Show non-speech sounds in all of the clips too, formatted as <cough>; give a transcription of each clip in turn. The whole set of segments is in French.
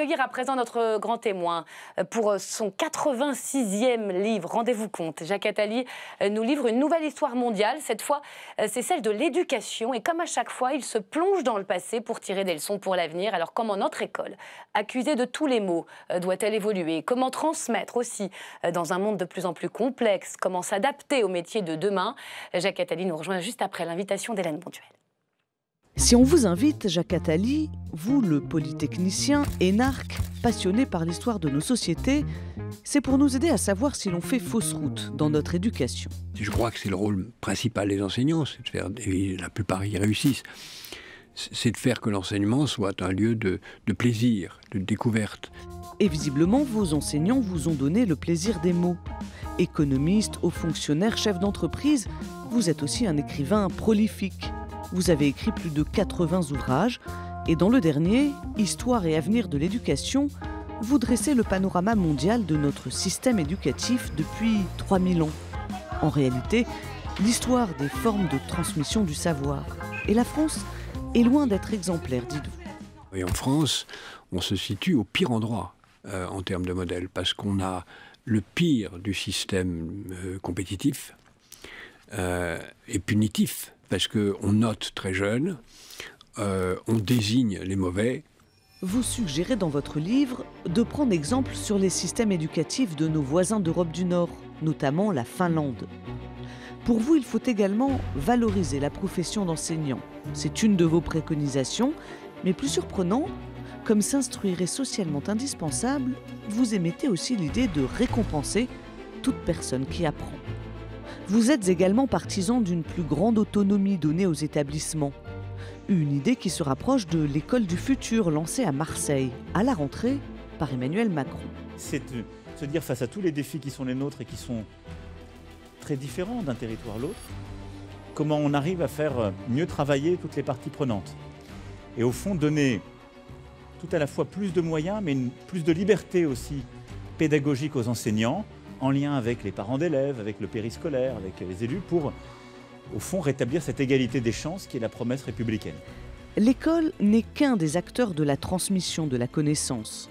accueillir à présent notre grand témoin euh, pour euh, son 86e livre, Rendez-vous compte. Jacques Attali euh, nous livre une nouvelle histoire mondiale. Cette fois, c'est celle de l'éducation. Et comme à chaque fois, il se plonge dans le passé pour tirer des leçons pour l'avenir. Alors comment notre école, accusée de tous les maux, doit-elle évoluer Comment transmettre aussi dans un monde de plus en plus complexe Comment s'adapter au métier de demain Jacques Attali nous rejoint juste après l'invitation d'Hélène Bonduel. Si on vous invite, Jacques Attali, vous le polytechnicien, énarque, passionné par l'histoire de nos sociétés, c'est pour nous aider à savoir si l'on fait fausse route dans notre éducation. Je crois que c'est le rôle principal des enseignants, c'est de faire, et la plupart y réussissent, c'est de faire que l'enseignement soit un lieu de, de plaisir, de découverte. Et visiblement, vos enseignants vous ont donné le plaisir des mots. Économiste, haut fonctionnaire, chef d'entreprise, vous êtes aussi un écrivain prolifique. Vous avez écrit plus de 80 ouvrages et dans le dernier, Histoire et avenir de l'éducation, vous dressez le panorama mondial de notre système éducatif depuis 3000 ans. En réalité, l'histoire des formes de transmission du savoir. Et la France est loin d'être exemplaire, dites-vous. Et en France, on se situe au pire endroit euh, en termes de modèle, parce qu'on a le pire du système euh, compétitif euh, et punitif parce qu'on note très jeune, euh, on désigne les mauvais. Vous suggérez dans votre livre de prendre exemple sur les systèmes éducatifs de nos voisins d'Europe du Nord, notamment la Finlande. Pour vous, il faut également valoriser la profession d'enseignant. C'est une de vos préconisations, mais plus surprenant, comme s'instruire est socialement indispensable, vous émettez aussi l'idée de récompenser toute personne qui apprend. Vous êtes également partisan d'une plus grande autonomie donnée aux établissements. Une idée qui se rapproche de l'école du futur lancée à Marseille, à la rentrée, par Emmanuel Macron. C'est se dire face à tous les défis qui sont les nôtres et qui sont très différents d'un territoire à l'autre, comment on arrive à faire mieux travailler toutes les parties prenantes. Et au fond, donner tout à la fois plus de moyens, mais plus de liberté aussi pédagogique aux enseignants, en lien avec les parents d'élèves, avec le périscolaire, avec les élus, pour, au fond, rétablir cette égalité des chances qui est la promesse républicaine. L'école n'est qu'un des acteurs de la transmission de la connaissance.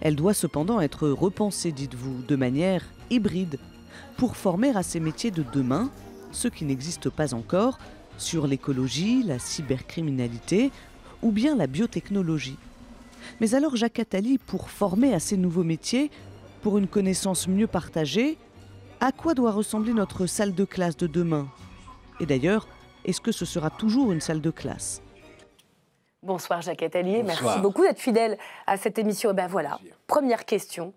Elle doit cependant être repensée, dites-vous, de manière hybride, pour former à ces métiers de demain, ceux qui n'existent pas encore, sur l'écologie, la cybercriminalité ou bien la biotechnologie. Mais alors Jacques Attali, pour former à ces nouveaux métiers, pour une connaissance mieux partagée, à quoi doit ressembler notre salle de classe de demain Et d'ailleurs, est-ce que ce sera toujours une salle de classe Bonsoir Jacques Allier. merci beaucoup d'être fidèle à cette émission. Et eh ben voilà, première question.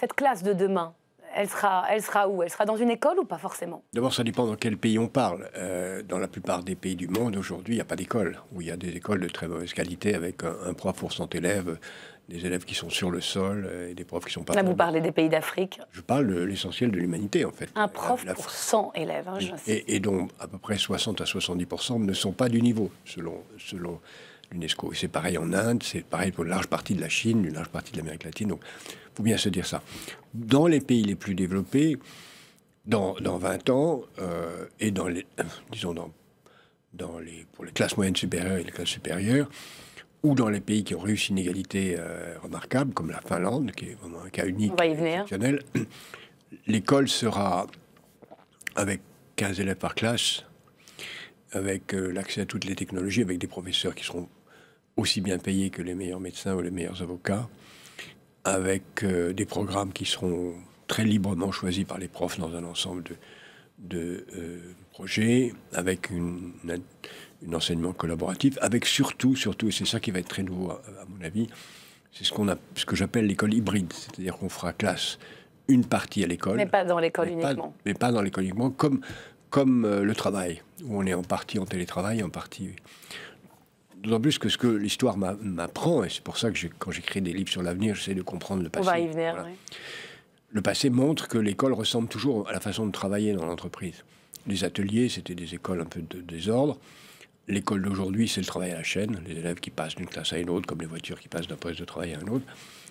Cette classe de demain, elle sera, elle sera où Elle sera dans une école ou pas forcément D'abord, ça dépend dans quel pays on parle. Euh, dans la plupart des pays du monde, aujourd'hui, il n'y a pas d'école, où il y a des écoles de très mauvaise qualité avec un, prof pour 100 élèves, des élèves qui sont sur le sol euh, et des profs qui sont pas. Là, vous parlez des pays d'Afrique Je parle de l'essentiel de l'humanité, en fait. Un prof pour 100 élèves, hein, et, et, dont à peu près 60 à 70 ne sont pas du niveau, selon. selon l'UNESCO. c'est pareil en Inde, c'est pareil pour une large partie de la Chine, une large partie de l'Amérique latine. Donc, il faut bien se dire ça. Dans les pays les plus développés, dans, 20 ans, euh, et dans les, <coughs> disons dans, dans les, pour les classes moyennes supérieures et les classes supérieures, ou dans les pays qui ont réussi une égalité euh, remarquable, comme la Finlande, qui est vraiment un cas unique, On <coughs> l'école sera, avec 15 élèves par classe, avec euh, l'accès à toutes les technologies, avec des professeurs qui seront aussi bien payés que les meilleurs médecins ou les meilleurs avocats, avec euh, des programmes qui seront très librement choisis par les profs dans un ensemble de, euh, projets, avec une, enseignement collaboratif, avec surtout, surtout, et c'est ça qui va être très nouveau à, mon avis, c'est ce, qu'on ce que j'appelle l'école hybride, c'est-à-dire qu'on fera classe une partie à l'école. Mais pas dans l'école uniquement. mais pas dans l'école uniquement, comme, comme euh, le travail, où on est en partie en télétravail, en partie D'autant plus que ce que l'histoire m'apprend, et c'est pour ça que quand j'écris des livres sur l'avenir, j'essaie de comprendre le passé. On va y venir, Le passé montre que l'école ressemble toujours à la façon de travailler dans l'entreprise. Les ateliers, c'était des écoles un peu de désordre. L'école d'aujourd'hui, c'est le travail à la chaîne, les élèves qui passent d'une classe à une autre, comme les voitures qui passent d'un poste de travail à un autre.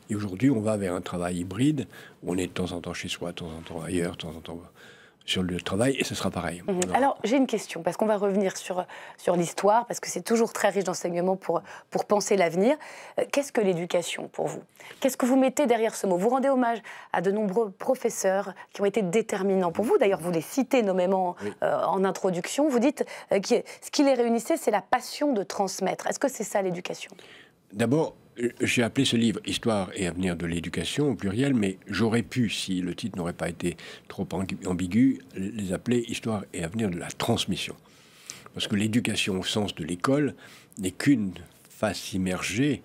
Et aujourd'hui, on va vers un travail hybride, où on est de temps en temps chez soi, de temps en temps ailleurs, de temps en temps sur le travail et ce sera pareil. Mhm. Alors, j'ai une question, parce qu'on va revenir sur, sur l'histoire, parce que c'est toujours très riche d'enseignements pour, pour penser l'avenir. Euh, qu'est-ce que l'éducation pour vous Qu'est-ce que vous mettez derrière ce mot Vous rendez hommage à de nombreux professeurs qui ont été déterminants pour vous. D'ailleurs, vous les citez nommément euh, en introduction. Vous dites euh, que ce qui les réunissait, c'est la passion de transmettre. Est-ce que c'est ça l'éducation D'abord, euh, j'ai appelé ce livre Histoire et avenir de l'éducation au pluriel, mais j'aurais pu, si le titre n'aurait pas été trop ambigu, les appeler Histoire et avenir de la transmission. Parce que l'éducation au sens de l'école n'est qu'une face immergée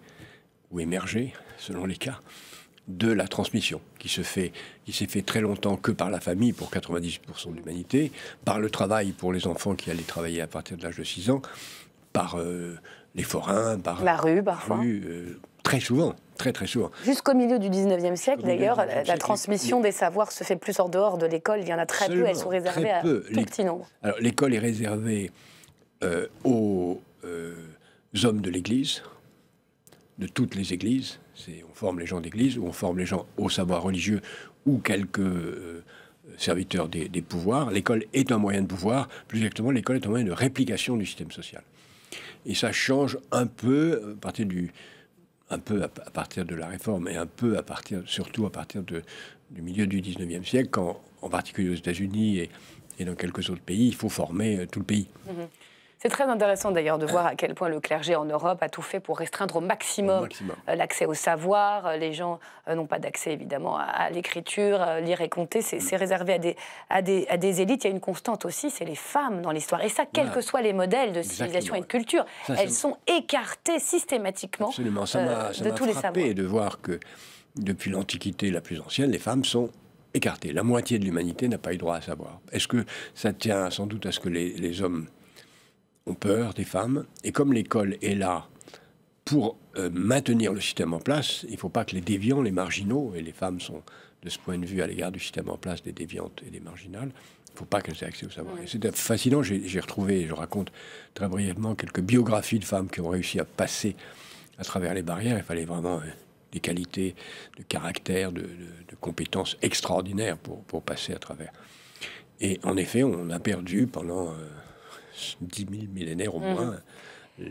ou émergée, selon les cas, de la transmission qui se fait, qui s'est fait très longtemps que par la famille pour 90% de l'humanité, par le travail pour les enfants qui allaient travailler à partir de l'âge de 6 ans, par euh, les forains, par la rue, parfois. Euh, très souvent. Très, très souvent. Jusqu'au milieu du 19e siècle, d'ailleurs, la, transmission des savoirs se fait plus en dehors de l'école. Il y en a très peu, elles sont réservées à tout petit nombre. Alors, l'école est réservée euh, aux euh, hommes de l'Église, de toutes les églises. On forme les gens d'église, ou on forme les gens au savoir religieux, ou quelques serviteurs des, des pouvoirs. L'école est un moyen de pouvoir, plus exactement, l'école est un moyen de réplication du système social. Et ça change un peu euh, à partir du un peu à, partir de la réforme et un peu à partir, surtout à partir du milieu du 19e siècle, quand, en particulier aux États-Unis et, dans quelques autres pays, il faut former euh, tout le pays. Mmh c'est très intéressant d'ailleurs de voir à quel point le clergé en Europe a tout fait pour restreindre au maximum, euh, l'accès au savoir. Euh, les gens euh, n'ont pas d'accès évidemment à l'écriture, lire et compter, mm. c'est réservé à des, à, des, à des élites. Il y a une constante aussi, c'est les femmes dans l'histoire. Et ça, quels que soient les modèles de civilisation et de culture, elles sont écartées systématiquement Absolument. Ça euh, de tous les savoirs. de voir que depuis l'Antiquité la plus ancienne, les femmes sont écartées. La moitié de l'humanité n'a pas eu droit à savoir. Est-ce que ça tient sans doute à ce que les hommes ont peur des femmes. Et comme l'école est là pour euh, maintenir le système en place, il ne faut pas que les déviants, les marginaux, et les femmes sont de ce point de vue à l'égard du système en place des déviantes et des marginales, il ne faut pas qu'elles aient accès au savoir. et C'est euh, fascinant, j'ai retrouvé, je raconte très brièvement, quelques biographies de femmes qui ont réussi à passer à travers les barrières. Il fallait vraiment euh, des qualités de caractère, de, compétences extraordinaires pour, passer à travers. Et en effet, on a perdu pendant... 10 000 millénaires au mhm. moins.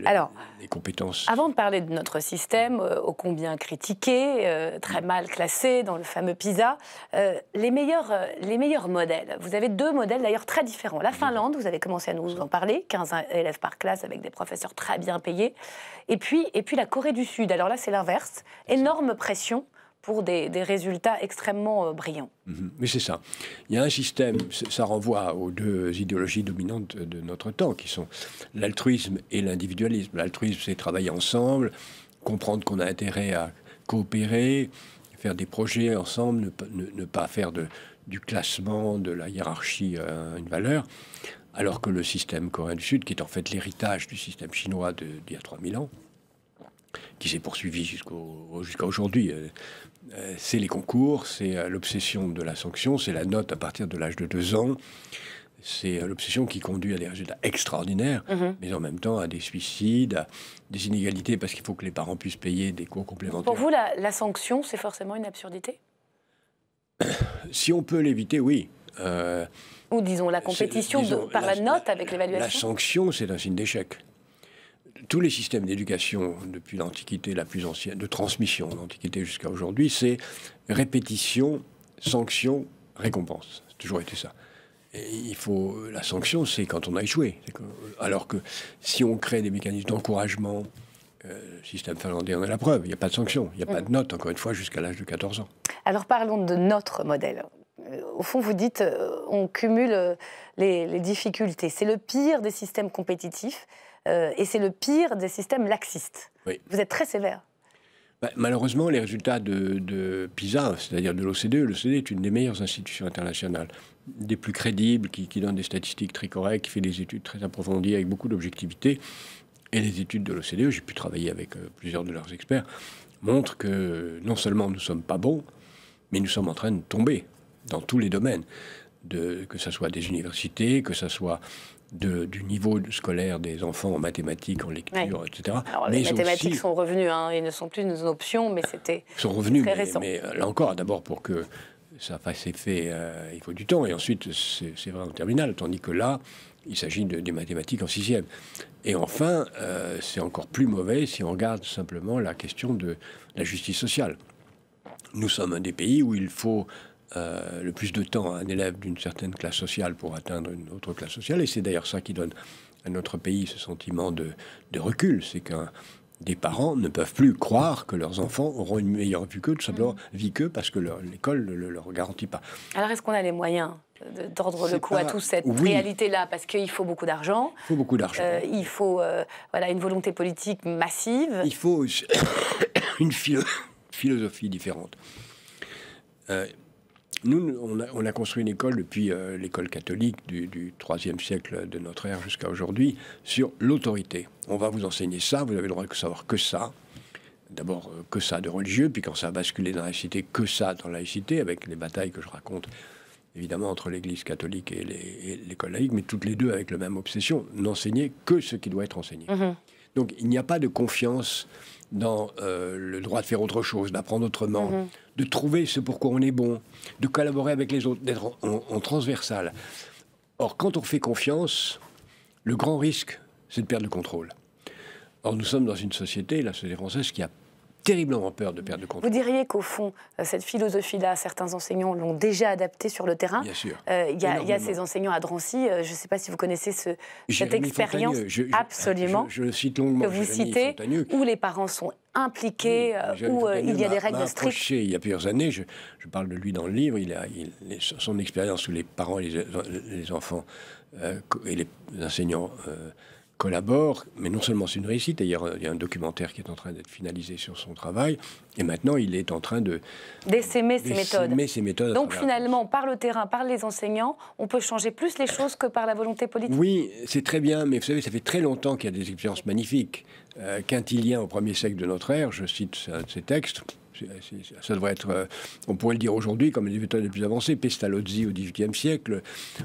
Alors, compétences. Avant de parler de notre système, euh, ô combien critiqué, euh, très mal classé dans le fameux PISA, euh, les, meilleurs, les meilleurs modèles, vous avez deux modèles d'ailleurs très différents. La Finlande, vous avez commencé à nous en parler, 15 élèves par classe avec des professeurs très bien payés. Et puis, et puis la Corée du Sud. Alors là, c'est l'inverse. Énorme pression pour des, résultats extrêmement euh, brillants. Mhm. mais c'est ça. Il y a un système, ça renvoie aux deux idéologies dominantes de notre temps, qui sont l'altruisme et l'individualisme. L'altruisme, c'est travailler ensemble, comprendre qu'on a intérêt à coopérer, faire des projets ensemble, ne, pas faire de, du classement, de la hiérarchie une valeur, alors que le système coréen du Sud, qui est en fait l'héritage du système chinois d'il y a 3000 ans, qui s'est poursuivi jusqu'à aujourd'hui. Euh, euh, c'est les concours, c'est euh, l'obsession de la sanction, c'est la note à partir de l'âge de deux ans. C'est l'obsession qui conduit à des résultats extraordinaires, mmh mais en même temps à des suicides, à des inégalités, parce qu'il faut que les parents puissent payer des cours complémentaires. Pour vous, la, sanction, c'est forcément une absurdité Si on peut l'éviter, oui. Ou disons la compétition par la note avec l'évaluation La sanction, c'est un signe d'échec tous les systèmes d'éducation depuis l'Antiquité la plus ancienne, de transmission l'Antiquité jusqu'à aujourd'hui, c'est répétition, sanction, récompense. C'est toujours été ça. il faut la sanction, c'est quand on a échoué. alors que si on crée des mécanismes d'encouragement, euh, le système finlandais en a la preuve. Il n'y a pas de sanction, il n'y a pas de mm. note, encore une fois, jusqu'à l'âge de 14 ans. Alors parlons de notre modèle. Au fond, vous dites, euh, on cumule euh, les difficultés. C'est le pire des systèmes compétitifs. Euh, et c'est le pire des systèmes laxistes. Vous êtes très sévère. Bah, malheureusement, les résultats de, PISA, c'est-à-dire de l'OCDE, l'OCDE est une des meilleures institutions internationales, des plus crédibles, qui, donne des statistiques très correctes, qui fait des études très approfondies avec beaucoup d'objectivité. Et les études de l'OCDE, j'ai pu travailler avec euh, plusieurs de leurs experts, montrent que non seulement nous ne sommes pas bons, mais nous sommes en train de tomber dans tous les domaines, que ce soit des universités, que ce soit du niveau scolaire des enfants en mathématiques, en lecture, etc. les mathématiques sont revenues, hein, ils ne sont plus une option, mais c'était sont revenus, mais, euh, là encore, d'abord pour que ça fasse effet, euh, il faut du temps, et ensuite c'est vraiment terminal tandis que là, il s'agit des mathématiques en sixième. Et enfin, euh, c'est encore plus mauvais si on regarde simplement la question de la justice sociale. Nous sommes un des pays où il faut euh, le plus de temps à un élève d'une certaine classe sociale pour atteindre une autre classe sociale. Et c'est d'ailleurs ça qui donne à notre pays ce sentiment de, recul. C'est qu'un des parents ne peuvent plus croire que leurs enfants auront une meilleure vie que, tout simplement mmh. vie que parce que l'école ne leur garantit pas. Alors est-ce qu'on a les moyens d'ordre le coup à toute cette réalité-là Parce qu'il faut beaucoup d'argent. Il faut beaucoup d'argent. Euh, il faut euh, voilà, une volonté politique massive. Il faut <coughs> une <coughs> philosophie différente. Nous, on a, construit une école depuis euh, l'école catholique du, du siècle de notre ère jusqu'à aujourd'hui sur l'autorité. On va vous enseigner ça, vous avez le droit de savoir que ça. D'abord, euh, que ça de religieux, puis quand ça a basculé dans la laïcité, que ça dans la laïcité, avec les batailles que je raconte évidemment entre l'Église catholique et l'école laïque, mais toutes les deux avec la même obsession, n'enseigner que ce qui doit être enseigné. Mm-hmm. Donc il n'y a pas de confiance dans euh, le droit de faire autre chose, d'apprendre autrement, mhm. de trouver ce pourquoi on est bon, de collaborer avec les autres, d'être en, transversal. Or, quand on fait confiance, le grand risque, c'est de perdre le contrôle. Or, nous sommes dans une société, la société française, qui a terriblement peur de perdre le contrôle. Vous diriez qu'au fond, euh, cette philosophie-là, certains enseignants l'ont déjà adaptée sur le terrain. Bien sûr. Euh, il y, a ces enseignants à Drancy, euh, je ne sais pas si vous connaissez ce, cette expérience, absolument, je, cite que vous citez, où les parents sont impliqués, où il y a des règles strictes. Il y a plusieurs années, je, parle de lui dans le livre, il a, il, son expérience où les parents et les, enfants et les enseignants collabore, mais non seulement c'est une réussite, d'ailleurs euh, il y a un documentaire qui est en train d'être finalisé sur son travail, et maintenant il est en train de... D'essaimer ses méthodes. Donc finalement, par le terrain, par les enseignants, on peut changer plus les choses que par la volonté politique. Oui, c'est très bien, mais vous savez, ça fait très longtemps qu'il y a des expériences magnifiques. Euh, Quintilien au premier siècle de notre ère, je cite ces ses textes, ça devrait être, euh, on pourrait le dire aujourd'hui, comme les méthodes les plus avancées, Pestalozzi au XVIIIe siècle,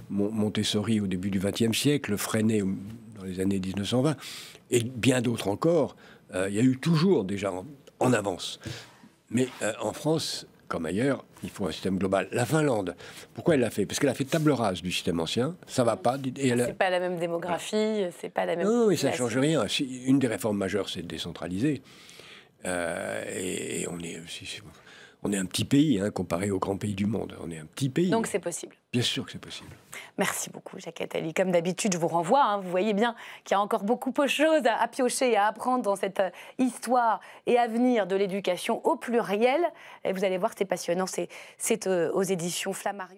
Montessori au début du XXe siècle, Freinet dans les années 1920, et bien d'autres encore. Euh, il y a eu toujours déjà en, en avance. Mais euh, en France, comme ailleurs, il faut un système global. La Finlande, pourquoi elle l'a fait Parce qu'elle a fait table rase du système ancien, ça va pas. Et elle C'est pas la même démographie, c'est pas la même. Non, mais ça change rien. Une des réformes majeures, c'est de décentraliser. Euh, et, on est, on est un petit pays hein, comparé aux grands pays du monde. On est un petit pays. Donc c'est possible. Bien sûr que c'est possible. Merci beaucoup, Jacques Attali. Comme d'habitude, je vous renvoie. Hein. vous voyez bien qu'il y a encore beaucoup de choses à, piocher et à apprendre dans cette euh, histoire et avenir de l'éducation au pluriel. Et vous allez voir, c'est passionnant. C'est euh, aux éditions Flammarion.